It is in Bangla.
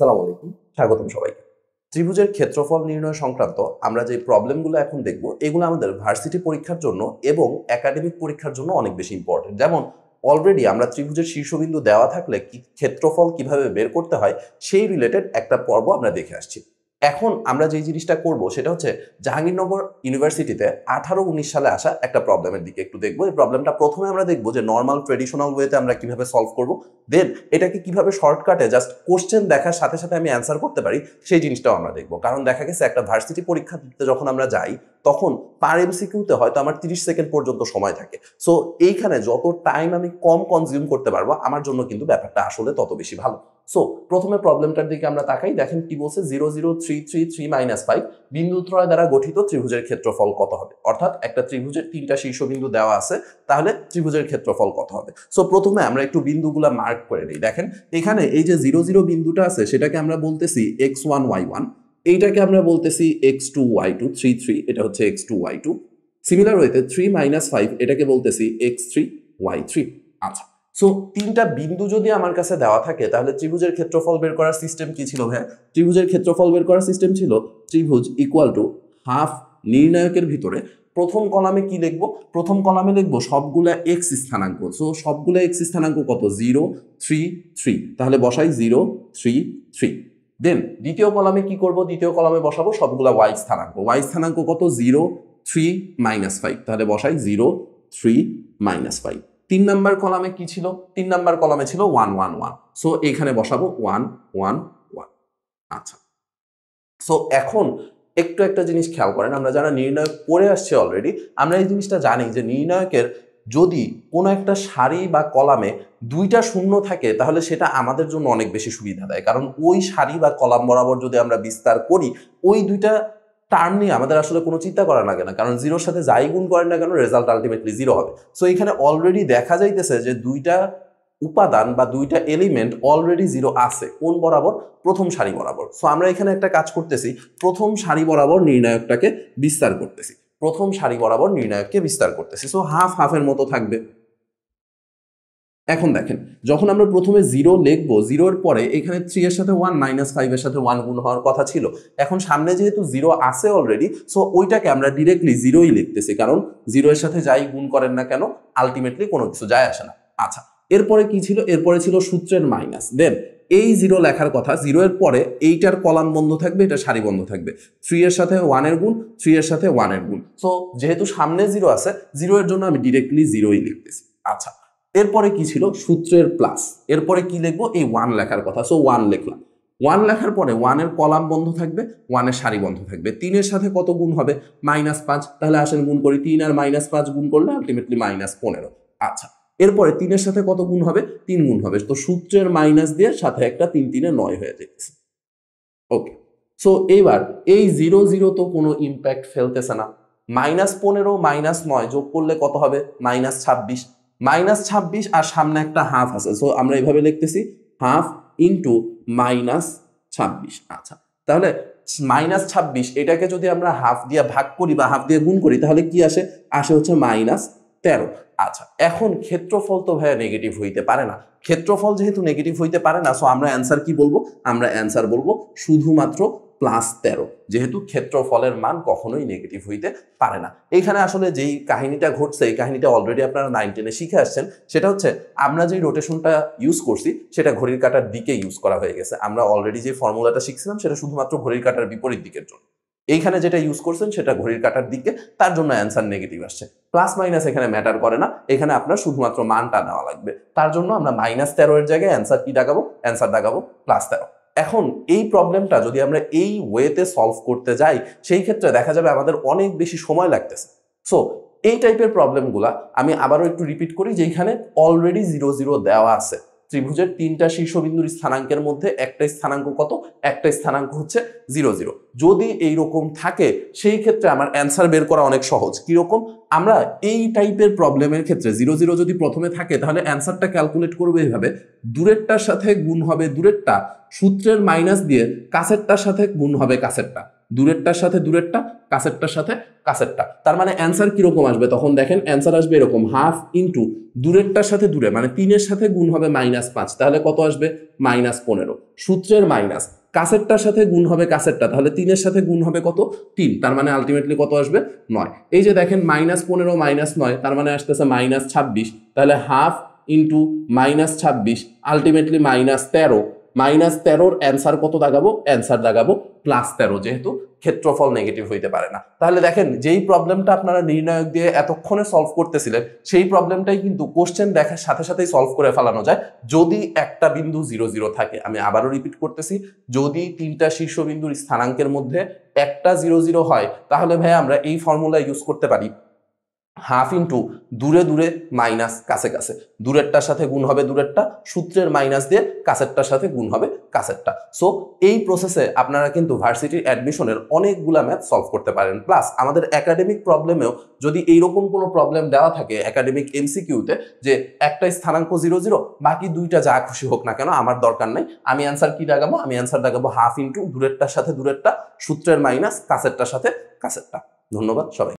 সালাম আলাইকুম স্বাগতম সবাইকে ত্রিভুজের ক্ষেত্রফল নির্ণয় সংক্রান্ত আমরা যে প্রবলেমগুলো এখন দেখব এগুলো আমাদের ভার্সিটি পরীক্ষার জন্য এবং একাডেমিক পরীক্ষার জন্য অনেক বেশি ইম্পর্টেন্ট যেমন অলরেডি আমরা ত্রিভুজের শীর্ষবিন্দু দেওয়া থাকলে ক্ষেত্রফল কিভাবে বের করতে হয় সেই রিলেটেড একটা পর্ব আমরা দেখে আসছি এখন আমরা যে জিনিসটা করব সেটা হচ্ছে জাহাঙ্গীরনগর ইউনিভার্সিটিতে আঠারো উনিশ সালে আসা একটা প্রবলেমের দিকে একটু দেখবো এই প্রবলেমটা প্রথমে আমরা দেখবো যে নর্মাল ট্রেডিশনাল ওয়েতে আমরা কিভাবে সলভ করব দেন এটাকে কিভাবে শর্টকাটে জাস্ট কোশ্চেন দেখার সাথে সাথে আমি অ্যান্সার করতে পারি সেই জিনিসটাও আমরা দেখবো কারণ দেখা গেছে একটা ভার্সিটি পরীক্ষা দিতে যখন আমরা যাই তখন পার এমসিকিউতে হয়তো আমার তিরিশ সেকেন্ড পর্যন্ত সময় থাকে সো এইখানে যত টাইম আমি কম কনজিউম করতে পারবো আমার জন্য কিন্তু ব্যাপারটা আসলে তত বেশি ভালো সো প্রথমে প্রবলেমটার দিকে আমরা তাকাই দেখেন কি বলছে zero zero three three three minus five বিন্দুত্রয় দ্বারা গঠিত ত্রিভুজের ক্ষেত্রফল কত হবে অর্থাৎ একটা ত্রিভুজের তিনটা শীর্ষবিন্দু দেওয়া আছে তাহলে ত্রিভুজের ক্ষেত্রফল কত হবে সো প্রথমে আমরা একটু বিন্দুগুলো মার্ক করে নিই দেখেন এখানে এই যে জিরো জিরো বিন্দুটা আছে সেটাকে আমরা বলতেছি এক্স ওয়ান ওয়াই ওয়ান এইটাকে আমরা বলতেছি X two Y two three three এটা হচ্ছে X two Y two similar ওয়েতে থ্রি মাইনাস ফাইভ এটাকে বলতেছি এক্স থ্রি ওয়াই থ্রি আচ্ছা সো তিনটা বিন্দু যদি আমার কাছে দেওয়া থাকে তাহলে ত্রিভুজের ক্ষেত্রফল বের করার সিস্টেম কি ছিল হ্যাঁ ত্রিভুজের ক্ষেত্রফল বের করার সিস্টেম ছিল ত্রিভুজ ইকুয়াল টু হাফ নির্ণায়কের ভিতরে প্রথম কলামে কি লিখবো প্রথম কলামে লিখবো সবগুলা এক্স স্থানাঙ্ক সো সবগুলা এক্স স্থানাঙ্ক কত জিরো থ্রি থ্রি তাহলে বসাই জিরো থ্রি থ্রি দেন দ্বিতীয় কলামে কি করব দ্বিতীয় কলামে বসাবো সবগুলা ওয়াই স্থানাঙ্ক ওয়াই স্থানাঙ্ক কত জিরো থ্রি মাইনাস ফাইভ তাহলে বসাই জিরো থ্রি মাইনাস ফাইভ তিন নাম্বার কলামে কি ছিল তিন নাম্বার কলামে ছিল ওয়ান ওয়ান ওয়ান সো এখানে বসাবো ওয়ান ওয়ান ওয়ান আচ্ছা সো এখন একটু একটা জিনিস খেয়াল করেন আমরা যারা নির্ণায়ক পড়ে আসছে অলরেডি আমরা এই জিনিসটা জানি যে নির্ণায়কের যদি কোনো একটা সারি বা কলামে দুইটা শূন্য থাকে তাহলে সেটা আমাদের জন্য অনেক বেশি সুবিধা দেয় কারণ ওই সারি বা কলাম বরাবর যদি আমরা বিস্তার করি ওই দুইটা টার্ম নিয়ে আমাদের আসলে কোনো চিন্তা করা লাগে না কারণ জিরোর সাথে যাই গুণ করেন না কেন রেজাল্ট আলটিমেটলি জিরো হবে সো এখানে অলরেডি দেখা যাইতেছে যে দুইটা উপাদান বা দুইটা এলিমেন্ট অলরেডি জিরো আছে কোন বরাবর প্রথম সারি বরাবর সো আমরা এখানে একটা কাজ করতেছি প্রথম সারি বরাবর নির্ণায়কটাকে বিস্তার করতেছি প্রথম সারি বরাবর নির্ণায়ককে বিস্তার করতেছি সো হাফ হাফের মতো থাকবে এখন দেখেন যখন আমরা প্রথমে জিরো লিখবো জিরোর পরে এখানে থ্রি এর সাথে ওয়ান মাইনাস ফাইভের সাথে ওয়ান গুণ হওয়ার কথা ছিল এখন সামনে যেহেতু জিরো আছে অলরেডি সো ওইটাকে আমরা ডিরেক্টলি জিরোই লিখতেছি কারণ জিরো এর সাথে যাই গুণ করেন না কেন আলটিমেটলি কোনো কিছু যায় আসে না আচ্ছা এরপরে কি ছিল এরপরে ছিল সূত্রের মাইনাস দেন এই জিরো লেখার কথা জিরো এর পরে এইটার কলাম বন্ধ থাকবে এটা সারি বন্ধ থাকবে থ্রি এর সাথে ওয়ানের গুণ থ্রি এর সাথে ওয়ানের গুণ সো যেহেতু সামনে জিরো আছে জিরো এর জন্য আমি ডিরেক্টলি জিরোই লিখতেছি আচ্ছা এরপরে কি ছিল সূত্রের প্লাস এরপরে কি লিখবো এই ওয়ান লেখার কথা সো ওয়ান লিখলাম ওয়ান লেখার পরে ওয়ানের কলাম বন্ধ থাকবে ওয়ানের সারি বন্ধ থাকবে তিনের সাথে কত গুণ হবে মাইনাস পাঁচ তাহলে আসেন গুণ করি তিন আর মাইনাস পাঁচ গুণ করলে আলটিমেটলি মাইনাস পনেরো আচ্ছা এরপরে তিনের সাথে কত গুণ হবে তিন গুণ হবে তো সূত্রের মাইনাস দিয়ে সাথে একটা তিন তিনে নয় হয়ে যেতেছে ওকে সো এবার এই জিরো জিরো তো কোনো ইম্প্যাক্ট ফেলতেছে না মাইনাস পনেরো মাইনাস নয় যোগ করলে কত হবে মাইনাস ছাব্বিশ মাইনাস ছাব্বিশ আর সামনে একটা হাফ আছে সো আমরা এভাবে লিখতেছি হাফ ইন্টু মাইনাস ছাব্বিশ আচ্ছা তাহলে মাইনাস ছাব্বিশ এটাকে যদি আমরা হাফ দিয়ে ভাগ করি বা হাফ দিয়ে গুণ করি তাহলে কি আসে আসে হচ্ছে মাইনাস তেরো আচ্ছা এখন ক্ষেত্রফল তো ভাইয়া নেগেটিভ হইতে পারে না ক্ষেত্রফল যেহেতু নেগেটিভ হইতে পারে না সো আমরা অ্যান্সার কি বলবো আমরা অ্যান্সার বলবো শুধুমাত্র প্লাস তেরো যেহেতু ক্ষেত্রফলের মান কখনোই নেগেটিভ হইতে পারে না এইখানে আসলে যেই কাহিনীটা ঘটছে এই কাহিনীটা অলরেডি আপনারা নাইন টেনে শিখে আসছেন সেটা হচ্ছে আমরা যেই রোটেশনটা ইউজ করছি সেটা ঘড়ির কাটার দিকে ইউজ করা হয়ে গেছে আমরা অলরেডি যে ফর্মুলাটা শিখছিলাম সেটা শুধুমাত্র ঘড়ির কাটার বিপরীত দিকের জন্য এইখানে যেটা ইউজ করছেন সেটা ঘড়ির কাটার দিকে তার জন্য অ্যান্সার নেগেটিভ আসছে প্লাস মাইনাস এখানে ম্যাটার করে না এখানে আপনার শুধুমাত্র মানটা নেওয়া লাগবে তার জন্য আমরা মাইনাস তেরো এর জায়গায় অ্যান্সার কি দেখাবো অ্যান্সার দেখাবো প্লাস তেরো এখন এই প্রবলেমটা যদি আমরা এই ওয়েতে সলভ করতে যাই সেই ক্ষেত্রে দেখা যাবে আমাদের অনেক বেশি সময় লাগতেছে সো এই টাইপের প্রবলেমগুলা আমি আবারও একটু রিপিট করি যেখানে অলরেডি জিরো জিরো দেওয়া আছে ত্রিভুজের তিনটা শীর্ষবিন্দুর স্থানাঙ্কের মধ্যে একটা স্থানাঙ্ক কত একটা স্থানাঙ্ক হচ্ছে জিরো জিরো যদি এই রকম থাকে সেই ক্ষেত্রে আমার অ্যান্সার বের করা অনেক সহজ কীরকম আমরা এই টাইপের প্রবলেমের ক্ষেত্রে জিরো জিরো যদি প্রথমে থাকে তাহলে অ্যান্সারটা ক্যালকুলেট করবো এইভাবে দূরেরটার সাথে গুণ হবে দূরেরটা সূত্রের মাইনাস দিয়ে কাছেরটার সাথে গুণ হবে কাছেরটা দূরেরটার সাথে দূরেরটা কাছেরটার সাথে কাছেরটা তার মানে অ্যান্সার কীরকম আসবে তখন দেখেন অ্যান্সার আসবে এরকম হাফ ইন্টু দূরেরটার সাথে দূরে মানে তিনের সাথে গুণ হবে মাইনাস পাঁচ তাহলে কত আসবে মাইনাস পনেরো সূত্রের মাইনাস কাছেরটার সাথে গুণ হবে কাছেরটা তাহলে তিনের সাথে গুণ হবে কত তিন তার মানে আলটিমেটলি কত আসবে নয় এই যে দেখেন মাইনাস পনেরো মাইনাস নয় তার মানে আসতেছে মাইনাস ছাব্বিশ তাহলে হাফ ইন্টু মাইনাস ছাব্বিশ আলটিমেটলি মাইনাস তেরো মাইনাস তেরোর অ্যান্সার কত দাগাবো অ্যান্সার দাগাবো প্লাস তেরো যেহেতু ক্ষেত্রফল নেগেটিভ হইতে পারে না তাহলে দেখেন যেই প্রবলেমটা আপনারা নির্ণায়ক দিয়ে এতক্ষণে সলভ করতেছিলেন সেই প্রবলেমটাই কিন্তু কোশ্চেন দেখার সাথে সাথেই সলভ করে ফেলানো যায় যদি একটা বিন্দু জিরো জিরো থাকে আমি আবারও রিপিট করতেছি যদি তিনটা শীর্ষ বিন্দুর স্থানাঙ্কের মধ্যে একটা জিরো জিরো হয় তাহলে ভাই আমরা এই ফর্মুলা ইউজ করতে পারি হাফ ইন্টু দূরে দূরে মাইনাস কাছে কাছে দূরেরটার সাথে গুণ হবে দূরেরটা সূত্রের মাইনাস দিয়ে কাছেরটার সাথে গুণ হবে কাছেরটা সো এই প্রসেসে আপনারা কিন্তু ভার্সিটির অ্যাডমিশনের অনেকগুলা ম্যাথ সলভ করতে পারেন প্লাস আমাদের একাডেমিক প্রবলেমেও যদি এইরকম কোনো প্রবলেম দেওয়া থাকে একাডেমিক এমসিকিউতে যে একটা স্থানাঙ্ক জিরো জিরো বাকি দুইটা যা খুশি হোক না কেন আমার দরকার নাই আমি অ্যান্সার কি লাগাবো আমি অ্যান্সার লাগাবো হাফ ইন্টু দূরেরটার সাথে দূরেরটা সূত্রের মাইনাস কাছেরটার সাথে কাছেরটা ধন্যবাদ সবাই